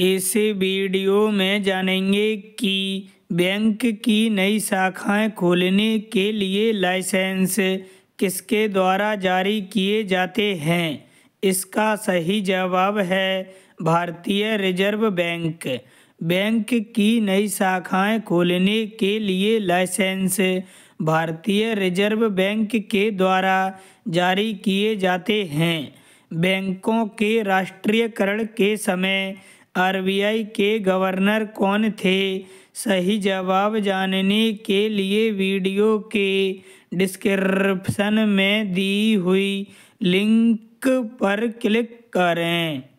इस वीडियो में जानेंगे कि बैंक की नई शाखाएं खोलने के लिए लाइसेंस किसके द्वारा जारी किए जाते हैं इसका सही जवाब है भारतीय रिजर्व बैंक बैंक की नई शाखाएं खोलने के लिए लाइसेंस भारतीय रिजर्व बैंक के द्वारा जारी किए जाते हैं बैंकों के राष्ट्रीयकरण के समय आरबीआई के गवर्नर कौन थे सही जवाब जानने के लिए वीडियो के डिस्क्रिप्शन में दी हुई लिंक पर क्लिक करें